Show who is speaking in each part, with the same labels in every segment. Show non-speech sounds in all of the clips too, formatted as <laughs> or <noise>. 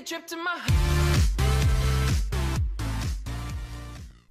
Speaker 1: a trip to my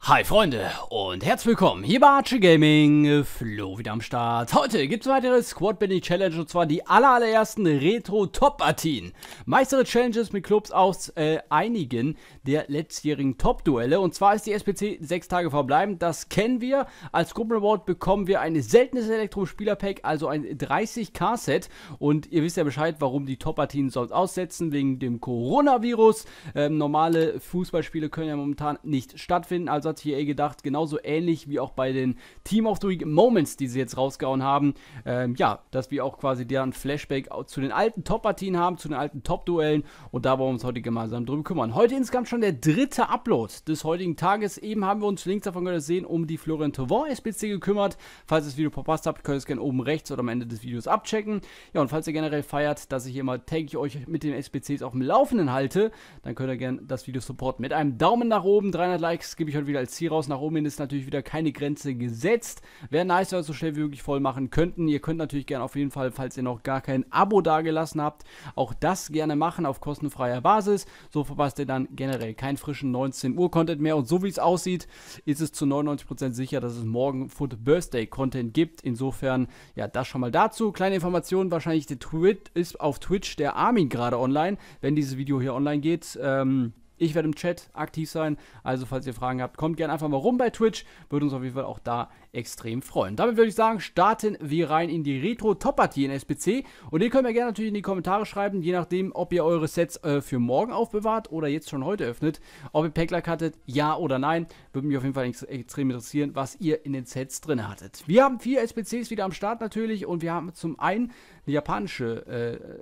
Speaker 1: Hi Freunde und herzlich willkommen hier bei Archie Gaming, Flo wieder am Start. Heute gibt es weitere Squad Binding Challenge und zwar die aller, allerersten Retro Top Partien. Meistere Challenges mit Clubs aus äh, einigen der letztjährigen Top Duelle und zwar ist die SPC 6 Tage verbleibend, das kennen wir. Als Gruppen Award bekommen wir ein seltenes Elektro Spieler Pack, also ein 30k Set und ihr wisst ja Bescheid, warum die Top Partien sonst aussetzen, wegen dem Coronavirus. Ähm, normale Fußballspiele können ja momentan nicht stattfinden, also hat TA gedacht, genauso ähnlich wie auch bei den Team of the Week Moments, die sie jetzt rausgehauen haben. Ähm, ja, dass wir auch quasi deren Flashback zu den alten Top-Partien haben, zu den alten Top-Duellen und da wollen wir uns heute gemeinsam drüber kümmern. Heute insgesamt schon der dritte Upload des heutigen Tages. Eben haben wir uns links davon gesehen, um die Florian Thauvin SPC gekümmert. Falls ihr das Video verpasst habt, könnt ihr es gerne oben rechts oder am Ende des Videos abchecken. Ja, und falls ihr generell feiert, dass ich immer täglich euch mit den SPCs auf dem Laufenden halte, dann könnt ihr gerne das Video supporten. Mit einem Daumen nach oben, 300 Likes gebe ich heute wieder als Ziel raus. Nach oben hin ist natürlich wieder keine Grenze gesetzt. Wäre nice, wenn wir so schnell wie möglich voll machen könnten. Ihr könnt natürlich gerne auf jeden Fall, falls ihr noch gar kein Abo dagelassen habt, auch das gerne machen auf kostenfreier Basis. So verpasst ihr dann generell keinen frischen 19 Uhr Content mehr. Und so wie es aussieht, ist es zu 99% sicher, dass es morgen Foot Birthday Content gibt. Insofern, ja, das schon mal dazu. Kleine Information, wahrscheinlich der Twit ist auf Twitch der Armin gerade online, wenn dieses Video hier online geht. Ähm, ich werde im Chat aktiv sein. Also, falls ihr Fragen habt, kommt gerne einfach mal rum bei Twitch. Würde uns auf jeden Fall auch da extrem freuen. Damit würde ich sagen, starten wir rein in die Retro-Top-Partie in SPC. Und ihr könnt mir gerne natürlich in die Kommentare schreiben, je nachdem, ob ihr eure Sets äh, für morgen aufbewahrt oder jetzt schon heute öffnet. Ob ihr Päckler hattet, ja oder nein. Würde mich auf jeden Fall ex extrem interessieren, was ihr in den Sets drin hattet. Wir haben vier SPCs wieder am Start natürlich und wir haben zum einen eine japanische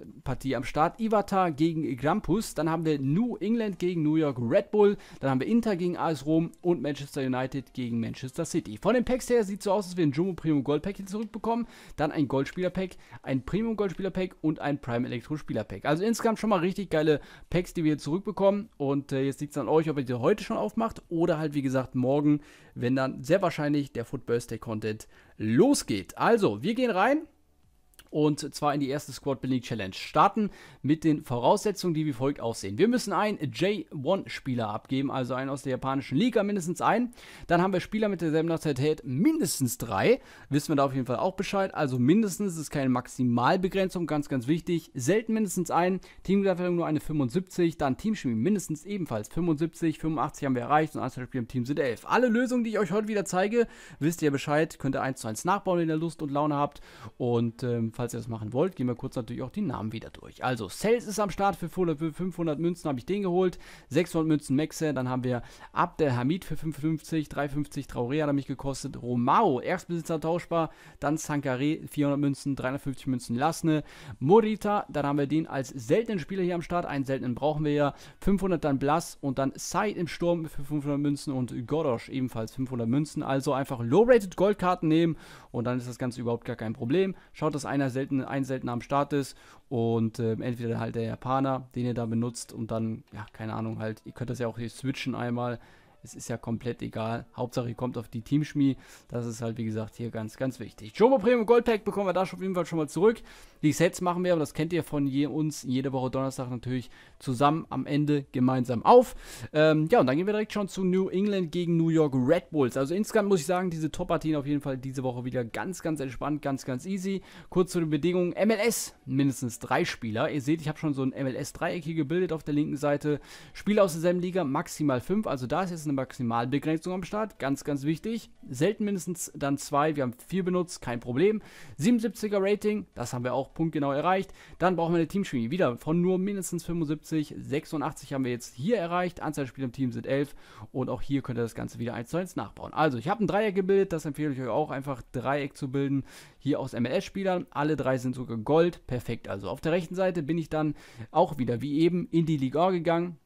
Speaker 1: äh, Partie am Start. Iwata gegen Grampus. Dann haben wir New England gegen New York Red Bull. Dann haben wir Inter gegen AS Rom und Manchester United gegen Manchester City. Von den Packs her sieht es so aus, dass wir ein Jumbo Premium Gold Pack hier zurückbekommen. Dann ein Goldspieler Pack, ein Premium Goldspieler Pack und ein Prime Elektro Spieler Pack. Also insgesamt schon mal richtig geile Packs, die wir hier zurückbekommen. Und äh, jetzt liegt es an euch, ob ihr die heute schon aufmacht oder halt wie gesagt morgen, wenn dann sehr wahrscheinlich der Football Day Content losgeht. Also, wir gehen rein und zwar in die erste Squad Building Challenge starten mit den Voraussetzungen, die wie folgt aussehen. Wir müssen einen J1-Spieler abgeben, also einen aus der japanischen Liga, mindestens einen. Dann haben wir Spieler mit derselben Nationalität, mindestens drei. Wissen wir da auf jeden Fall auch Bescheid. Also mindestens ist keine Maximalbegrenzung, ganz, ganz wichtig. Selten mindestens einen. Teamgewertung nur eine 75, dann Teamchemie mindestens ebenfalls 75, 85 haben wir erreicht und Anzahlspiel im Team sind 11. Alle Lösungen, die ich euch heute wieder zeige, wisst ihr Bescheid, könnt ihr eins zu eins nachbauen, wenn ihr Lust und Laune habt. Und ähm, falls falls ihr das machen wollt, gehen wir kurz natürlich auch die Namen wieder durch. Also, Sales ist am Start für 500 Münzen, habe ich den geholt. 600 Münzen Maxe, dann haben wir Abdel Hamid für 55, 350 Traoré hat er mich gekostet. Romao, Erstbesitzer tauschbar, dann Sankare, 400 Münzen, 350 Münzen Lassene. Morita, dann haben wir den als seltenen Spieler hier am Start, einen seltenen brauchen wir ja. 500 dann Blass und dann Said im Sturm für 500 Münzen und Gorosch ebenfalls 500 Münzen. Also einfach Low-Rated Goldkarten nehmen und dann ist das Ganze überhaupt gar kein Problem. Schaut, dass einer einer seltene, ein seltener am Start ist und äh, entweder halt der Japaner, den ihr da benutzt und dann, ja, keine Ahnung, halt, ihr könnt das ja auch hier switchen einmal, es ist ja komplett egal. Hauptsache, ihr kommt auf die Teamschmie. Das ist halt, wie gesagt, hier ganz, ganz wichtig. Jumbo Premium Gold Pack bekommen wir da schon auf jeden Fall schon mal zurück. Die Sets machen wir, aber das kennt ihr von je uns jede Woche Donnerstag natürlich zusammen am Ende gemeinsam auf. Ähm, ja, und dann gehen wir direkt schon zu New England gegen New York Red Bulls. Also insgesamt muss ich sagen, diese Top-Partien auf jeden Fall diese Woche wieder ganz, ganz entspannt, ganz, ganz easy. Kurz zu den Bedingungen. MLS, mindestens drei Spieler. Ihr seht, ich habe schon so ein MLS-Dreieck hier gebildet auf der linken Seite. Spieler aus derselben Liga, maximal fünf. Also da ist jetzt eine Maximalbegrenzung am Start. Ganz, ganz wichtig. Selten mindestens dann zwei. Wir haben vier benutzt, kein Problem. 77er Rating, das haben wir auch punktgenau erreicht. Dann brauchen wir eine Teamchemie. Wieder von nur mindestens 75. 86 haben wir jetzt hier erreicht. Anzahl der Spieler im Team sind 11. Und auch hier könnt ihr das Ganze wieder 1 zu 1 nachbauen. Also, ich habe ein Dreieck gebildet. Das empfehle ich euch auch einfach, Dreieck zu bilden. Hier aus MLS-Spielern. Alle drei sind sogar Gold. Perfekt. Also, auf der rechten Seite bin ich dann auch wieder wie eben in die Liga gegangen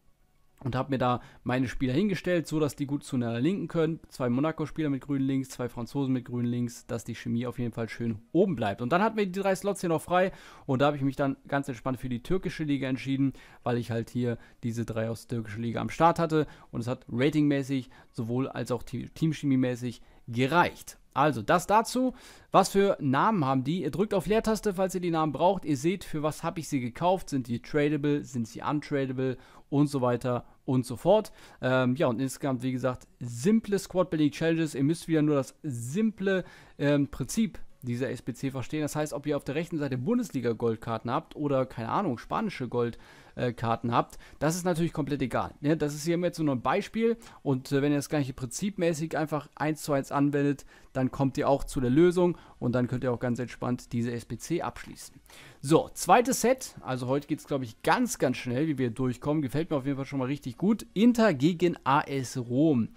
Speaker 1: und habe mir da meine Spieler hingestellt, so dass die gut zueinander linken können. Zwei Monaco-Spieler mit grün links, zwei Franzosen mit grün links, dass die Chemie auf jeden Fall schön oben bleibt. Und dann hatten wir die drei Slots hier noch frei und da habe ich mich dann ganz entspannt für die türkische Liga entschieden, weil ich halt hier diese drei aus der türkischen Liga am Start hatte und es hat ratingmäßig sowohl als auch teamchemiemäßig gereicht. Also, das dazu. Was für Namen haben die? Ihr drückt auf Leertaste, falls ihr die Namen braucht. Ihr seht, für was habe ich sie gekauft. Sind die tradable? Sind sie untradable? Und so weiter und so fort. Ähm, ja, und insgesamt, wie gesagt, simple Squad Building Challenges. Ihr müsst wieder nur das simple ähm, Prinzip dieser SPC verstehen. Das heißt, ob ihr auf der rechten Seite Bundesliga-Goldkarten habt oder, keine Ahnung, spanische Goldkarten habt, das ist natürlich komplett egal. Ne? Das ist hier jetzt nur ein Beispiel und äh, wenn ihr das gleiche prinzipmäßig einfach eins zu eins anwendet, dann kommt ihr auch zu der Lösung und dann könnt ihr auch ganz entspannt diese SPC abschließen. So, zweites Set. Also heute geht es, glaube ich, ganz, ganz schnell, wie wir durchkommen. Gefällt mir auf jeden Fall schon mal richtig gut. Inter gegen AS Rom.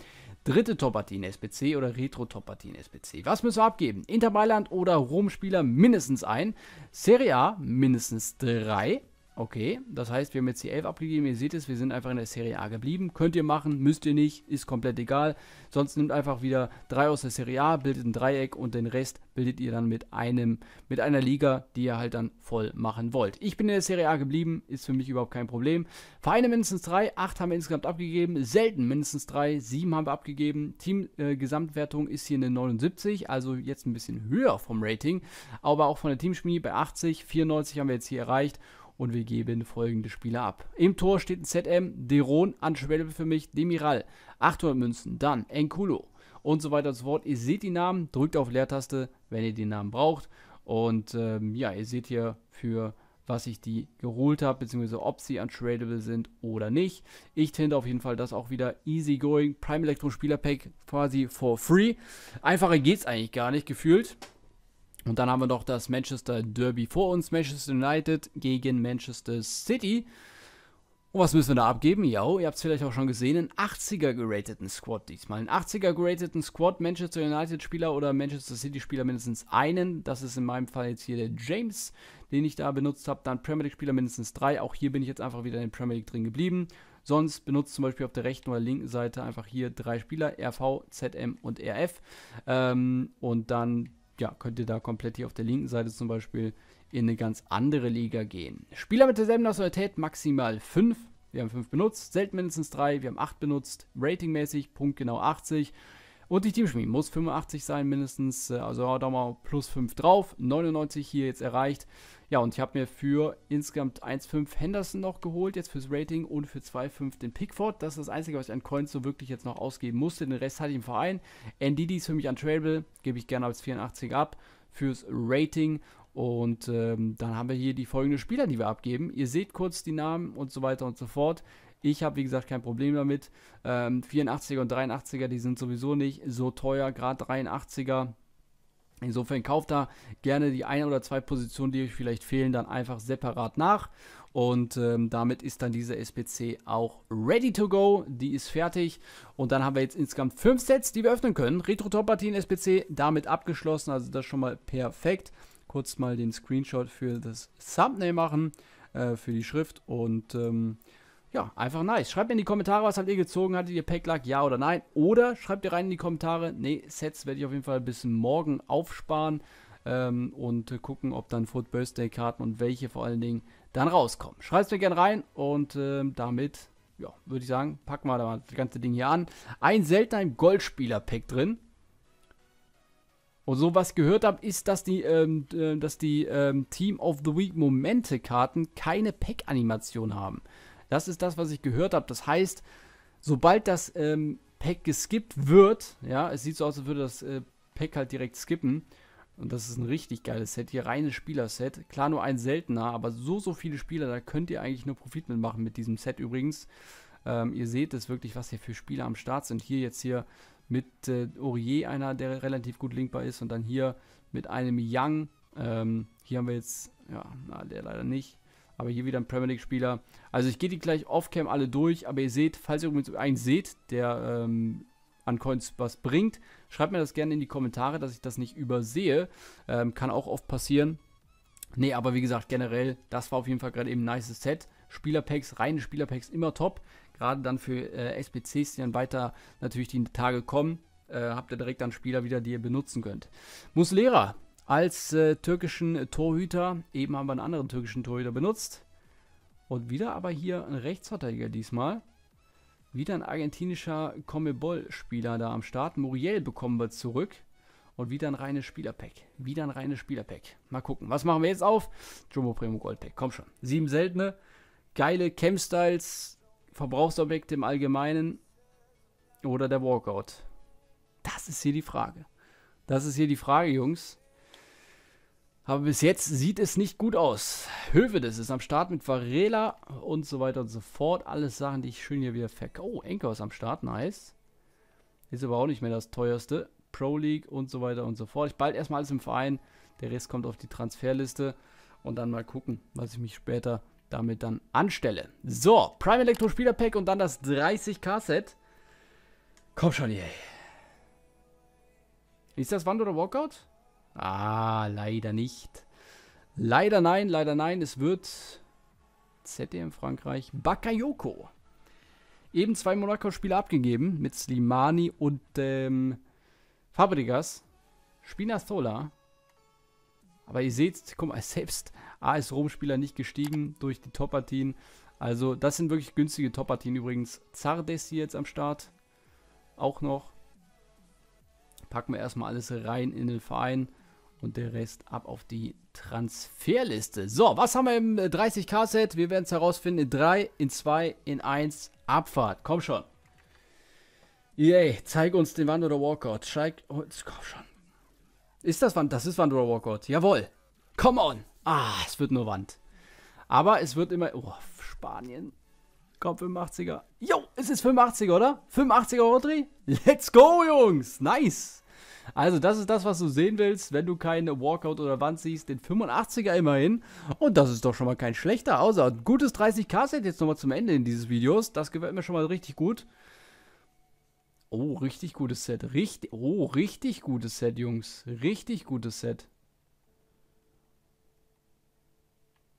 Speaker 1: Dritte Top-Partien SPC oder Retro-Top-Partien SPC. Was müssen wir abgeben? Inter Mailand oder Rom-Spieler mindestens ein. Serie A mindestens drei. Okay, das heißt, wir haben jetzt die 11 abgegeben. Ihr seht es, wir sind einfach in der Serie A geblieben. Könnt ihr machen, müsst ihr nicht, ist komplett egal. Sonst nehmt einfach wieder 3 aus der Serie A, bildet ein Dreieck und den Rest bildet ihr dann mit, einem, mit einer Liga, die ihr halt dann voll machen wollt. Ich bin in der Serie A geblieben, ist für mich überhaupt kein Problem. Vereine mindestens 3, 8 haben wir insgesamt abgegeben. Selten mindestens 3, 7 haben wir abgegeben. Team-Gesamtwertung äh, ist hier eine 79, also jetzt ein bisschen höher vom Rating. Aber auch von der Teamschmiede bei 80, 94 haben wir jetzt hier erreicht und wir geben folgende Spieler ab. Im Tor steht ein ZM, Deron, Anschwelbe für mich, Demiral, 800 Münzen, dann Enkulo und so weiter und so fort. Ihr seht die Namen, drückt auf Leertaste, wenn ihr den Namen braucht. Und ähm, ja, ihr seht hier für was ich die geholt habe, beziehungsweise ob sie untradable sind oder nicht. Ich tinte auf jeden Fall das auch wieder easygoing Prime Electro Spieler Pack quasi for free. Einfacher geht es eigentlich gar nicht gefühlt. Und dann haben wir noch das Manchester Derby vor uns, Manchester United gegen Manchester City. Und was müssen wir da abgeben? Ja, ihr habt es vielleicht auch schon gesehen, einen 80er gerateten Squad diesmal. Ein 80er gerateten Squad, Manchester United Spieler oder Manchester City Spieler mindestens einen. Das ist in meinem Fall jetzt hier der James, den ich da benutzt habe. Dann Premier League Spieler mindestens drei. Auch hier bin ich jetzt einfach wieder in der Premier League drin geblieben. Sonst benutzt zum Beispiel auf der rechten oder linken Seite einfach hier drei Spieler, RV, ZM und RF. Ähm, und dann ja, könnte da komplett hier auf der linken Seite zum Beispiel in eine ganz andere Liga gehen. Spieler mit derselben Nationalität maximal 5. Wir haben 5 benutzt, selten mindestens 3, wir haben 8 benutzt, ratingmäßig punktgenau 80. Und die Teamchemie muss 85 sein mindestens, äh, also da mal plus 5 drauf, 99 hier jetzt erreicht. Ja, und ich habe mir für insgesamt 1,5 Henderson noch geholt, jetzt fürs Rating und für 2,5 den Pickford. Das ist das Einzige, was ich an Coins so wirklich jetzt noch ausgeben musste. Den Rest hatte ich im Verein. NDD ist für mich untradable, gebe ich gerne als 84 ab fürs Rating. Und ähm, dann haben wir hier die folgenden Spieler, die wir abgeben. Ihr seht kurz die Namen und so weiter und so fort. Ich habe, wie gesagt, kein Problem damit. Ähm, 84er und 83er, die sind sowieso nicht so teuer, gerade 83er. Insofern kauft da gerne die ein oder zwei Positionen, die euch vielleicht fehlen, dann einfach separat nach. Und ähm, damit ist dann diese SPC auch ready to go. Die ist fertig. Und dann haben wir jetzt insgesamt fünf Sets, die wir öffnen können. Retro-Top-Partien SPC damit abgeschlossen. Also das schon mal perfekt. Kurz mal den Screenshot für das Thumbnail machen, äh, für die Schrift. Und ähm, ja, einfach nice. Schreibt mir in die Kommentare, was habt ihr gezogen? Hattet ihr Packlack, ja oder nein? Oder schreibt ihr rein in die Kommentare, nee, Sets werde ich auf jeden Fall bis morgen aufsparen ähm, und äh, gucken, ob dann Foot Birthday Karten und welche vor allen Dingen dann rauskommen. Schreibt es mir gerne rein und ähm, damit, ja, würde ich sagen, packen wir da mal das ganze Ding hier an. Ein seltener Goldspieler-Pack drin. Und so was gehört habe, ist, dass die, ähm, äh, dass die ähm, Team of the Week Momente-Karten keine Pack-Animation haben. Das ist das, was ich gehört habe. Das heißt, sobald das ähm, Pack geskippt wird, ja, es sieht so aus, als würde das äh, Pack halt direkt skippen. Und das ist ein richtig geiles Set hier, reines Spielerset. Klar, nur ein seltener, aber so, so viele Spieler, da könnt ihr eigentlich nur Profit mitmachen mit diesem Set übrigens. Ähm, ihr seht es wirklich, was hier für Spieler am Start sind. Hier jetzt hier mit äh, Aurier einer, der relativ gut linkbar ist. Und dann hier mit einem Young. Ähm, hier haben wir jetzt, ja, na, der leider nicht. Aber hier wieder ein Premier League-Spieler. Also ich gehe die gleich off-cam alle durch, aber ihr seht, falls ihr übrigens einen seht, der ähm, an Coins was bringt, schreibt mir das gerne in die Kommentare, dass ich das nicht übersehe. Ähm, kann auch oft passieren. Nee, aber wie gesagt, generell, das war auf jeden Fall gerade eben ein nice Set. Spielerpacks, reine Spielerpacks immer top. Gerade dann für äh, SPCs, die dann weiter natürlich die Tage kommen, äh, habt ihr direkt dann Spieler wieder, die ihr benutzen könnt. Muslera, als äh, türkischen Torhüter. Eben haben wir einen anderen türkischen Torhüter benutzt. Und wieder aber hier ein Rechtsverteidiger diesmal. Wieder ein argentinischer Comebol-Spieler da am Start. Muriel bekommen wir zurück. Und wieder ein reines Spielerpack. Wieder ein reines Spielerpack. Mal gucken. Was machen wir jetzt auf? Jumbo Primo Goldpack. Komm schon. Sieben seltene. Geile Cam-Styles. Verbrauchsobjekte im Allgemeinen. Oder der Walkout. Das ist hier die Frage. Das ist hier die Frage, Jungs. Aber bis jetzt sieht es nicht gut aus. Hövedes ist am Start mit Varela und so weiter und so fort. Alles Sachen, die ich schön hier wieder verk... Oh, Enker ist am Start, nice. Ist aber auch nicht mehr das teuerste. Pro League und so weiter und so fort. Ich bald erstmal alles im Verein. Der Rest kommt auf die Transferliste. Und dann mal gucken, was ich mich später damit dann anstelle. So, Prime Electro Spieler Pack und dann das 30k-Set. Komm schon, yay. Ist das Wand oder Walkout? Ah, leider nicht. Leider nein, leider nein. Es wird ZDM Frankreich Bakayoko. Eben zwei Monaco-Spieler abgegeben mit Slimani und ähm, Fabregas. Spinazzola. Aber ihr seht, guck mal, <laughs> selbst AS Rom-Spieler nicht gestiegen durch die Top-Partien. Also das sind wirklich günstige Top-Partien übrigens. Zardes hier jetzt am Start. Auch noch. Packen wir erstmal alles rein in den Verein. Und der Rest ab auf die Transferliste. So, was haben wir im 30k-Set? Äh, wir werden es herausfinden in 3, in 2, in 1. Abfahrt. Komm schon. Yay, zeig uns den Wand oder Walkout. Zeig uns, komm schon. Ist das Wand? Das ist Wand oder Walkout. Jawohl. Come on. Ah, es wird nur Wand. Aber es wird immer... Oh, Spanien. Komm, 85er. Jo, es ist 85er, oder? 85er Rodri? Let's go, Jungs. Nice. Also, das ist das, was du sehen willst, wenn du keine Walkout oder Wand siehst. Den 85er immerhin. Und das ist doch schon mal kein schlechter. Außer also, ein gutes 30k-Set jetzt nochmal zum Ende in dieses Videos. Das gefällt mir schon mal richtig gut. Oh, richtig gutes Set. Richtig, oh, richtig gutes Set, Jungs. Richtig gutes Set.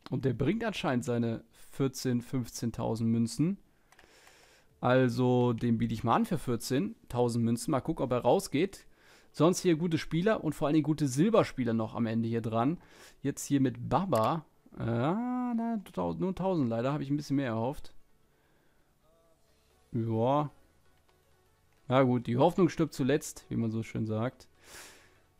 Speaker 1: Und der bringt anscheinend seine 14.000, 15.000 Münzen. Also, den biete ich mal an für 14.000 Münzen. Mal gucken, ob er rausgeht. Sonst hier gute Spieler und vor allen Dingen gute Silberspieler noch am Ende hier dran. Jetzt hier mit Baba. Ah, na, nur 1000 leider. Habe ich ein bisschen mehr erhofft. Ja. Na gut, die Hoffnung stirbt zuletzt, wie man so schön sagt.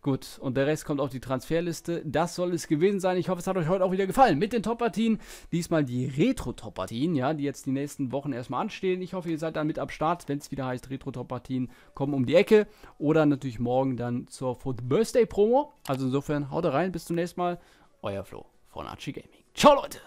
Speaker 1: Gut, und der Rest kommt auf die Transferliste. Das soll es gewesen sein. Ich hoffe, es hat euch heute auch wieder gefallen mit den Top-Partien. Diesmal die Retro-Top-Partien, ja, die jetzt die nächsten Wochen erstmal anstehen. Ich hoffe, ihr seid dann mit am Start, wenn es wieder heißt Retro-Top-Partien kommen um die Ecke. Oder natürlich morgen dann zur Foot Birthday-Promo. Also insofern, haut rein, bis zum nächsten Mal. Euer Flo von Archie Gaming. Ciao, Leute!